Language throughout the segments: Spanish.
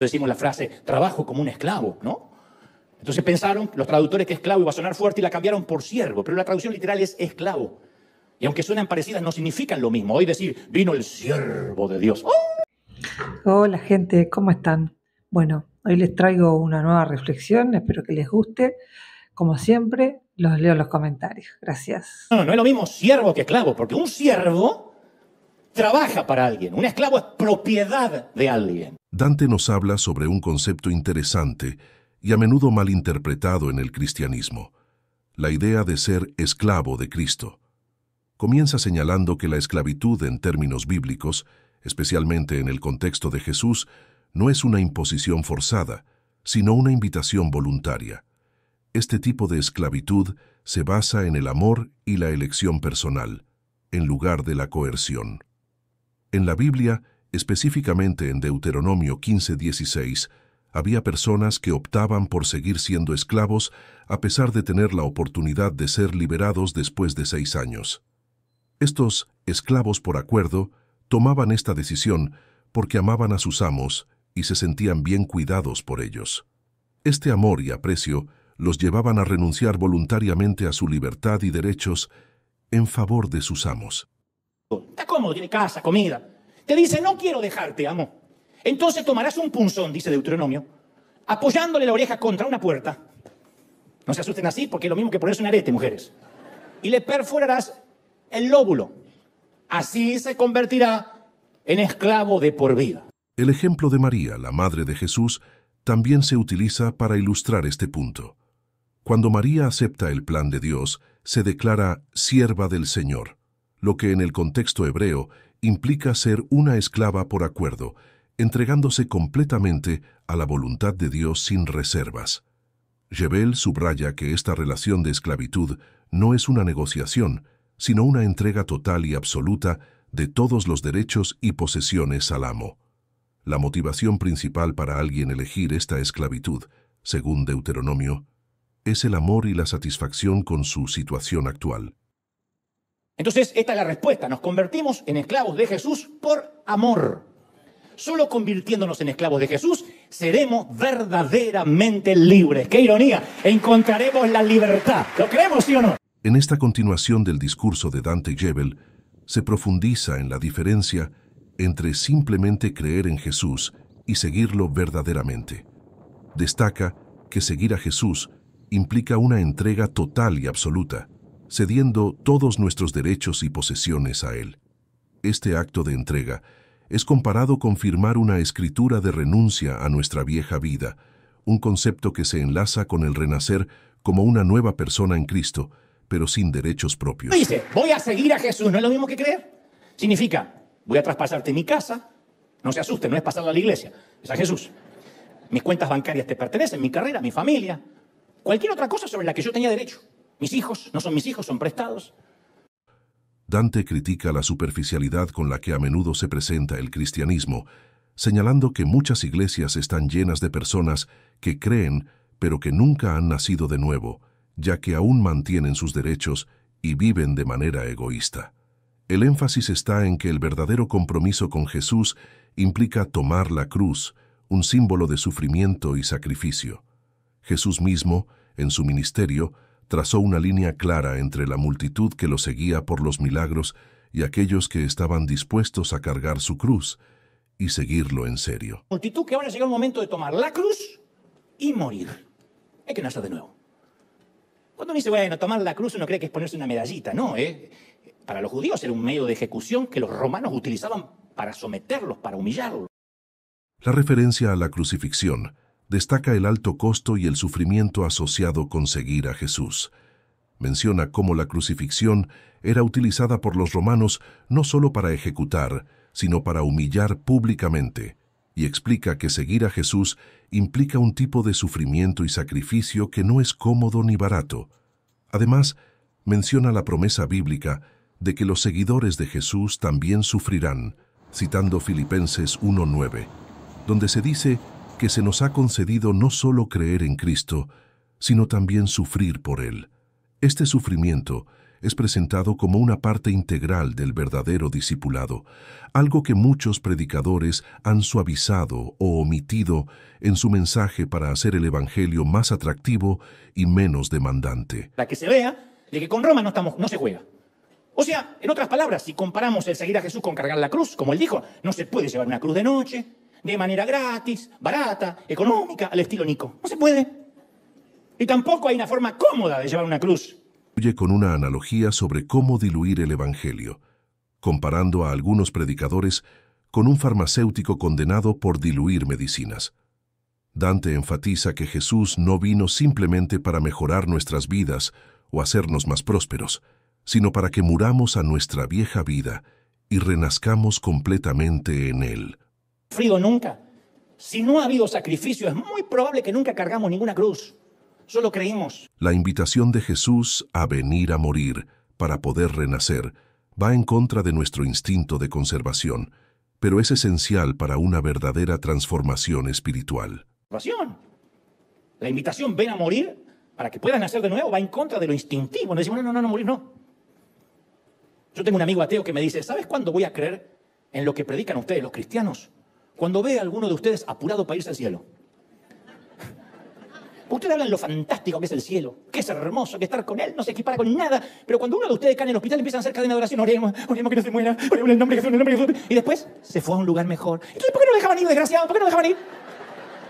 decimos la frase, trabajo como un esclavo, ¿no? Entonces pensaron los traductores que esclavo iba a sonar fuerte y la cambiaron por siervo, pero la traducción literal es esclavo. Y aunque suenan parecidas, no significan lo mismo. Hoy decir, vino el siervo de Dios. ¡Oh! Hola gente, ¿cómo están? Bueno, hoy les traigo una nueva reflexión, espero que les guste. Como siempre, los leo en los comentarios. Gracias. No, no es lo mismo siervo que esclavo, porque un siervo trabaja para alguien, un esclavo es propiedad de alguien. Dante nos habla sobre un concepto interesante y a menudo malinterpretado en el cristianismo, la idea de ser esclavo de Cristo. Comienza señalando que la esclavitud en términos bíblicos, especialmente en el contexto de Jesús, no es una imposición forzada, sino una invitación voluntaria. Este tipo de esclavitud se basa en el amor y la elección personal, en lugar de la coerción. En la Biblia, específicamente en Deuteronomio 15:16, había personas que optaban por seguir siendo esclavos a pesar de tener la oportunidad de ser liberados después de seis años. Estos esclavos por acuerdo tomaban esta decisión porque amaban a sus amos y se sentían bien cuidados por ellos. Este amor y aprecio los llevaban a renunciar voluntariamente a su libertad y derechos en favor de sus amos. Está cómodo, tiene casa, comida. Te dice, no quiero dejarte, amo. Entonces tomarás un punzón, dice Deuteronomio, apoyándole la oreja contra una puerta. No se asusten así porque es lo mismo que ponerse un arete, mujeres. Y le perforarás el lóbulo. Así se convertirá en esclavo de por vida. El ejemplo de María, la madre de Jesús, también se utiliza para ilustrar este punto. Cuando María acepta el plan de Dios, se declara sierva del Señor lo que en el contexto hebreo implica ser una esclava por acuerdo, entregándose completamente a la voluntad de Dios sin reservas. Jebel subraya que esta relación de esclavitud no es una negociación, sino una entrega total y absoluta de todos los derechos y posesiones al amo. La motivación principal para alguien elegir esta esclavitud, según Deuteronomio, es el amor y la satisfacción con su situación actual. Entonces, esta es la respuesta. Nos convertimos en esclavos de Jesús por amor. Solo convirtiéndonos en esclavos de Jesús seremos verdaderamente libres. ¡Qué ironía! Encontraremos la libertad. ¿Lo creemos, sí o no? En esta continuación del discurso de Dante Jebel se profundiza en la diferencia entre simplemente creer en Jesús y seguirlo verdaderamente. Destaca que seguir a Jesús implica una entrega total y absoluta cediendo todos nuestros derechos y posesiones a Él. Este acto de entrega es comparado con firmar una escritura de renuncia a nuestra vieja vida, un concepto que se enlaza con el renacer como una nueva persona en Cristo, pero sin derechos propios. Dice, voy a seguir a Jesús, no es lo mismo que creer. Significa, voy a traspasarte mi casa, no se asuste no es pasarla a la iglesia, es a Jesús. Mis cuentas bancarias te pertenecen, mi carrera, mi familia, cualquier otra cosa sobre la que yo tenía derecho. Mis hijos no son mis hijos, son prestados. Dante critica la superficialidad con la que a menudo se presenta el cristianismo, señalando que muchas iglesias están llenas de personas que creen pero que nunca han nacido de nuevo, ya que aún mantienen sus derechos y viven de manera egoísta. El énfasis está en que el verdadero compromiso con Jesús implica tomar la cruz, un símbolo de sufrimiento y sacrificio. Jesús mismo, en su ministerio, trazó una línea clara entre la multitud que lo seguía por los milagros y aquellos que estaban dispuestos a cargar su cruz y seguirlo en serio. Multitud que ahora llega el momento de tomar la cruz y morir. Hay que nacer de nuevo. Cuando uno dice, bueno, tomar la cruz uno cree que es ponerse una medallita, no, ¿eh? Para los judíos era un medio de ejecución que los romanos utilizaban para someterlos, para humillarlos. La referencia a la crucifixión destaca el alto costo y el sufrimiento asociado con seguir a Jesús. Menciona cómo la crucifixión era utilizada por los romanos no solo para ejecutar, sino para humillar públicamente, y explica que seguir a Jesús implica un tipo de sufrimiento y sacrificio que no es cómodo ni barato. Además, menciona la promesa bíblica de que los seguidores de Jesús también sufrirán, citando Filipenses 1.9, donde se dice que se nos ha concedido no solo creer en Cristo, sino también sufrir por Él. Este sufrimiento es presentado como una parte integral del verdadero discipulado, algo que muchos predicadores han suavizado o omitido en su mensaje para hacer el Evangelio más atractivo y menos demandante. Para que se vea de que con Roma no, estamos, no se juega. O sea, en otras palabras, si comparamos el seguir a Jesús con cargar la cruz, como él dijo, no se puede llevar una cruz de noche, de manera gratis, barata, económica, al estilo Nico. No se puede. Y tampoco hay una forma cómoda de llevar una cruz. Con una analogía sobre cómo diluir el Evangelio, comparando a algunos predicadores con un farmacéutico condenado por diluir medicinas. Dante enfatiza que Jesús no vino simplemente para mejorar nuestras vidas o hacernos más prósperos, sino para que muramos a nuestra vieja vida y renazcamos completamente en Él. Frío nunca. Si no ha habido sacrificio, es muy probable que nunca cargamos ninguna cruz. Solo creímos. La invitación de Jesús a venir a morir para poder renacer va en contra de nuestro instinto de conservación, pero es esencial para una verdadera transformación espiritual. La invitación ven a morir para que puedas nacer de nuevo va en contra de lo instintivo. decimos, no, no, no, no morir no. Yo tengo un amigo ateo que me dice, ¿sabes cuándo voy a creer en lo que predican ustedes los cristianos? cuando ve a alguno de ustedes apurado para irse al cielo. Ustedes hablan lo fantástico que es el cielo, que es hermoso, que estar con él no se equipara con nada. Pero cuando uno de ustedes cae en el hospital, empiezan a hacer cadena de oración, oremos, oremos que no se muera, oremos el nombre de Jesús, el nombre de Jesús. Y después se fue a un lugar mejor. ¿por qué no dejaban ir, desgraciado? ¿Por qué no dejaban ir?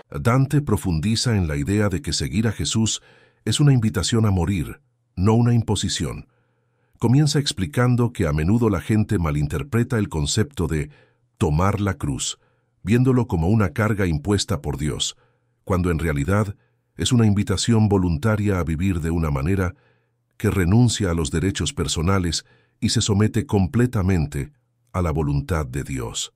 Dante profundiza en la idea de que seguir a Jesús es una invitación a morir, no una imposición. Comienza explicando que a menudo la gente malinterpreta el concepto de tomar la cruz viéndolo como una carga impuesta por Dios, cuando en realidad es una invitación voluntaria a vivir de una manera que renuncia a los derechos personales y se somete completamente a la voluntad de Dios.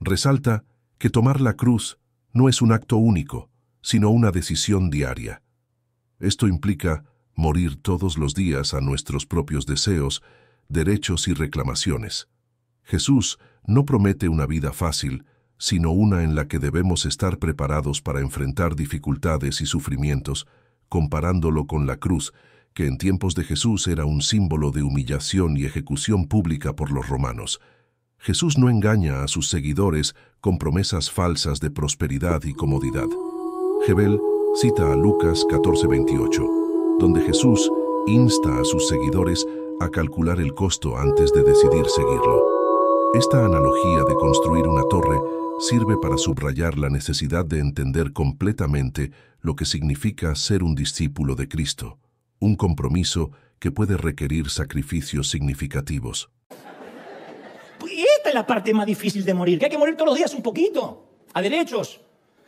Resalta que tomar la cruz no es un acto único, sino una decisión diaria. Esto implica morir todos los días a nuestros propios deseos, derechos y reclamaciones. Jesús no promete una vida fácil, sino una en la que debemos estar preparados para enfrentar dificultades y sufrimientos, comparándolo con la cruz, que en tiempos de Jesús era un símbolo de humillación y ejecución pública por los romanos. Jesús no engaña a sus seguidores con promesas falsas de prosperidad y comodidad. Jebel cita a Lucas 14:28, donde Jesús insta a sus seguidores a calcular el costo antes de decidir seguirlo. Esta analogía de construir una torre sirve para subrayar la necesidad de entender completamente lo que significa ser un discípulo de Cristo, un compromiso que puede requerir sacrificios significativos. Y pues Esta es la parte más difícil de morir, que hay que morir todos los días un poquito, a derechos,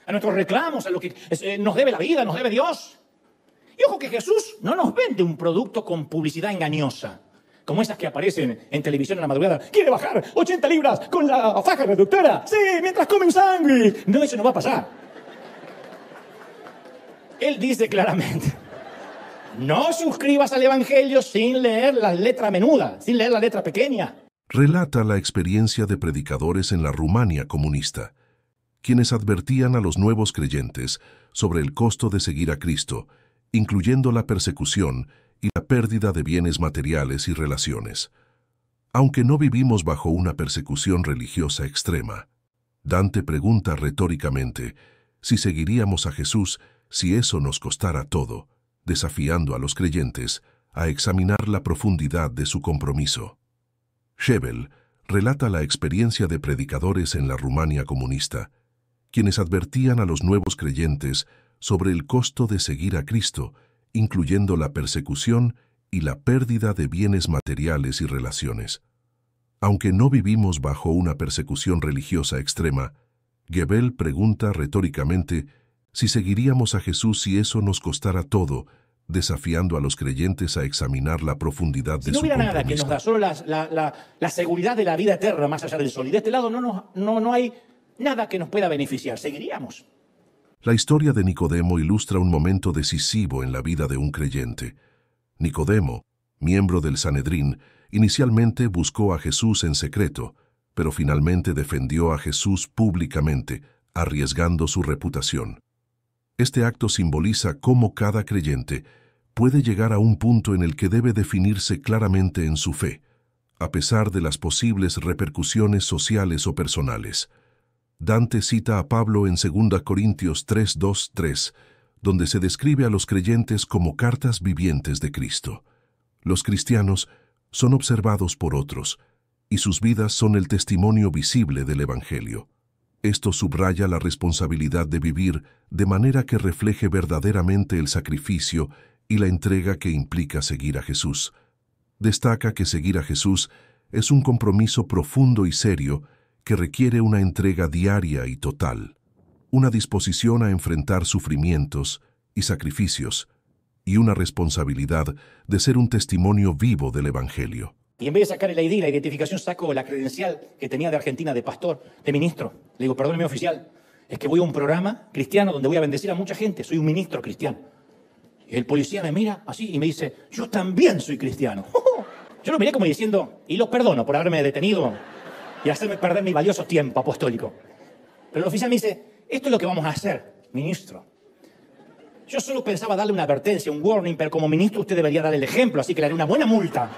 a nuestros reclamos, a lo que eh, nos debe la vida, nos debe Dios. Y ojo que Jesús no nos vende un producto con publicidad engañosa como esas que aparecen en televisión en la madrugada. ¿Quiere bajar 80 libras con la faja reductora? Sí, mientras comen sangre! No, eso no va a pasar. Él dice claramente, no suscribas al Evangelio sin leer la letra menuda, sin leer la letra pequeña. Relata la experiencia de predicadores en la Rumania comunista, quienes advertían a los nuevos creyentes sobre el costo de seguir a Cristo, incluyendo la persecución y la pérdida de bienes materiales y relaciones. Aunque no vivimos bajo una persecución religiosa extrema, Dante pregunta retóricamente si seguiríamos a Jesús si eso nos costara todo, desafiando a los creyentes a examinar la profundidad de su compromiso. Shevel relata la experiencia de predicadores en la Rumania comunista, quienes advertían a los nuevos creyentes sobre el costo de seguir a Cristo incluyendo la persecución y la pérdida de bienes materiales y relaciones. Aunque no vivimos bajo una persecución religiosa extrema, Gebel pregunta retóricamente si seguiríamos a Jesús si eso nos costara todo, desafiando a los creyentes a examinar la profundidad de su de no hubiera nada que nos da, solo la, seguridad de la vida eterna más allá del sol. Y de este lado no, no, no hay nada que nos pueda beneficiar. Seguiríamos. La historia de Nicodemo ilustra un momento decisivo en la vida de un creyente. Nicodemo, miembro del Sanedrín, inicialmente buscó a Jesús en secreto, pero finalmente defendió a Jesús públicamente, arriesgando su reputación. Este acto simboliza cómo cada creyente puede llegar a un punto en el que debe definirse claramente en su fe, a pesar de las posibles repercusiones sociales o personales. Dante cita a Pablo en 2 Corintios 3.2.3, donde se describe a los creyentes como cartas vivientes de Cristo. Los cristianos son observados por otros, y sus vidas son el testimonio visible del Evangelio. Esto subraya la responsabilidad de vivir de manera que refleje verdaderamente el sacrificio y la entrega que implica seguir a Jesús. Destaca que seguir a Jesús es un compromiso profundo y serio que requiere una entrega diaria y total, una disposición a enfrentar sufrimientos y sacrificios, y una responsabilidad de ser un testimonio vivo del Evangelio. Y en vez de sacar el ID, la identificación, saco la credencial que tenía de Argentina de pastor, de ministro. Le digo, perdóneme oficial, es que voy a un programa cristiano donde voy a bendecir a mucha gente, soy un ministro cristiano. Y el policía me mira así y me dice, yo también soy cristiano. Yo lo miré como diciendo, y los perdono por haberme detenido y hacerme perder mi valioso tiempo apostólico. Pero el oficial me dice, esto es lo que vamos a hacer, ministro. Yo solo pensaba darle una advertencia, un warning, pero como ministro usted debería dar el ejemplo, así que le haré una buena multa.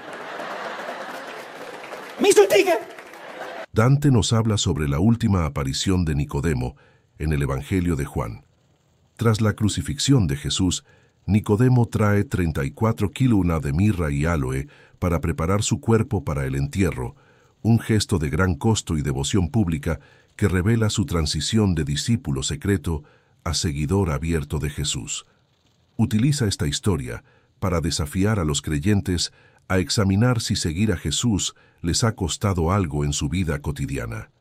¡Me Dante nos habla sobre la última aparición de Nicodemo en el Evangelio de Juan. Tras la crucifixión de Jesús, Nicodemo trae 34 kilos de mirra y aloe para preparar su cuerpo para el entierro, un gesto de gran costo y devoción pública que revela su transición de discípulo secreto a seguidor abierto de Jesús. Utiliza esta historia para desafiar a los creyentes a examinar si seguir a Jesús les ha costado algo en su vida cotidiana.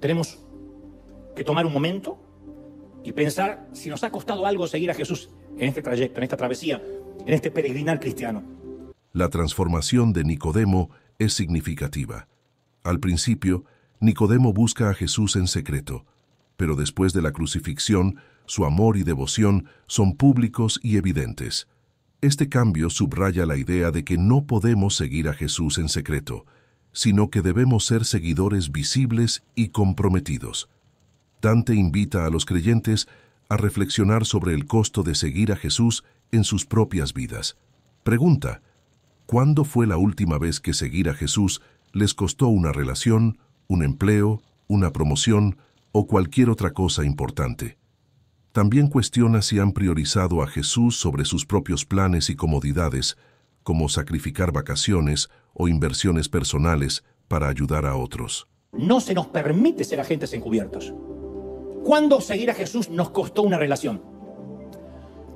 Tenemos que tomar un momento y pensar si nos ha costado algo seguir a Jesús en este trayecto, en esta travesía, en este peregrinar cristiano. La transformación de Nicodemo es significativa. Al principio, Nicodemo busca a Jesús en secreto, pero después de la crucifixión, su amor y devoción son públicos y evidentes. Este cambio subraya la idea de que no podemos seguir a Jesús en secreto, sino que debemos ser seguidores visibles y comprometidos. Dante invita a los creyentes a reflexionar sobre el costo de seguir a Jesús en sus propias vidas. Pregunta, ¿Cuándo fue la última vez que seguir a Jesús les costó una relación, un empleo, una promoción o cualquier otra cosa importante? También cuestiona si han priorizado a Jesús sobre sus propios planes y comodidades, como sacrificar vacaciones o inversiones personales para ayudar a otros. No se nos permite ser agentes encubiertos. ¿Cuándo seguir a Jesús nos costó una relación?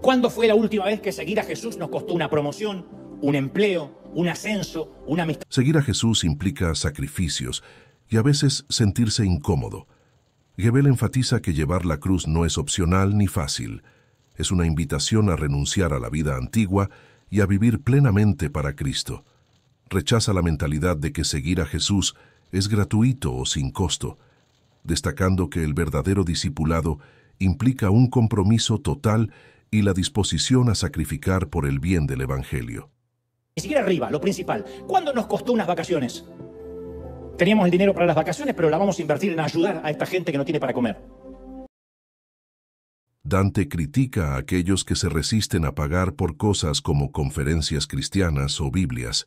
¿Cuándo fue la última vez que seguir a Jesús nos costó una promoción, un empleo, un ascenso, una amistad. Seguir a Jesús implica sacrificios y a veces sentirse incómodo. Gebel enfatiza que llevar la cruz no es opcional ni fácil. Es una invitación a renunciar a la vida antigua y a vivir plenamente para Cristo. Rechaza la mentalidad de que seguir a Jesús es gratuito o sin costo, destacando que el verdadero discipulado implica un compromiso total y la disposición a sacrificar por el bien del Evangelio. Ni siquiera arriba, lo principal. ¿Cuándo nos costó unas vacaciones? Teníamos el dinero para las vacaciones, pero la vamos a invertir en ayudar a esta gente que no tiene para comer. Dante critica a aquellos que se resisten a pagar por cosas como conferencias cristianas o Biblias,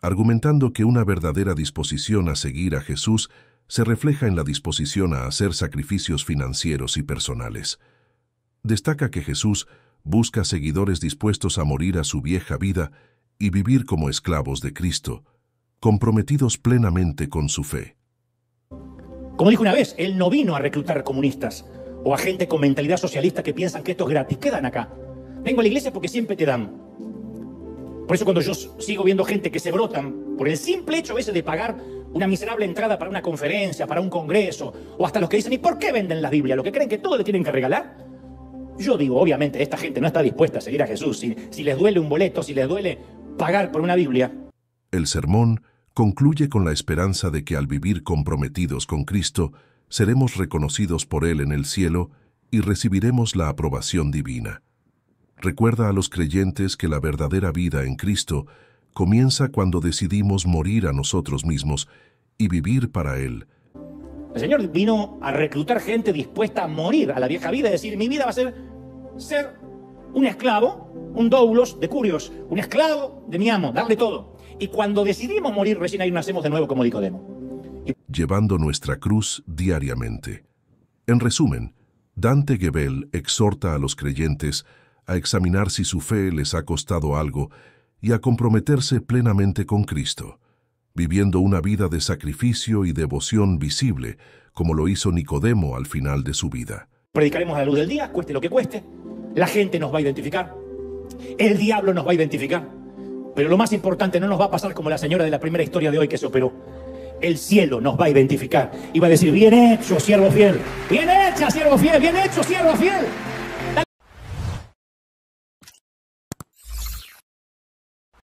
argumentando que una verdadera disposición a seguir a Jesús se refleja en la disposición a hacer sacrificios financieros y personales. Destaca que Jesús busca seguidores dispuestos a morir a su vieja vida y vivir como esclavos de Cristo, comprometidos plenamente con su fe. Como dijo una vez, él no vino a reclutar comunistas o a gente con mentalidad socialista que piensan que esto es gratis. Quedan acá. Vengo a la iglesia porque siempre te dan. Por eso cuando yo sigo viendo gente que se brotan por el simple hecho ese de pagar una miserable entrada para una conferencia, para un congreso, o hasta los que dicen, ¿y por qué venden la Biblia? ¿Lo que creen que todo le tienen que regalar? Yo digo, obviamente, esta gente no está dispuesta a seguir a Jesús. si les duele un boleto, si les duele pagar por una Biblia. El sermón concluye con la esperanza de que al vivir comprometidos con Cristo, seremos reconocidos por Él en el cielo y recibiremos la aprobación divina. Recuerda a los creyentes que la verdadera vida en Cristo comienza cuando decidimos morir a nosotros mismos y vivir para Él. El Señor vino a reclutar gente dispuesta a morir a la vieja vida, es decir, mi vida va a ser ser un esclavo, un doulos de curios, un esclavo de mi amo, darle todo. Y cuando decidimos morir, recién ahí nacemos de nuevo como Nicodemo. Llevando nuestra cruz diariamente. En resumen, Dante Gebel exhorta a los creyentes a examinar si su fe les ha costado algo y a comprometerse plenamente con Cristo, viviendo una vida de sacrificio y devoción visible, como lo hizo Nicodemo al final de su vida. Predicaremos a la luz del día, cueste lo que cueste, la gente nos va a identificar. El diablo nos va a identificar. Pero lo más importante, no nos va a pasar como la señora de la primera historia de hoy que se operó. El cielo nos va a identificar y va a decir, bien hecho, siervo fiel. Bien hecho, siervo fiel. Bien hecho, siervo fiel.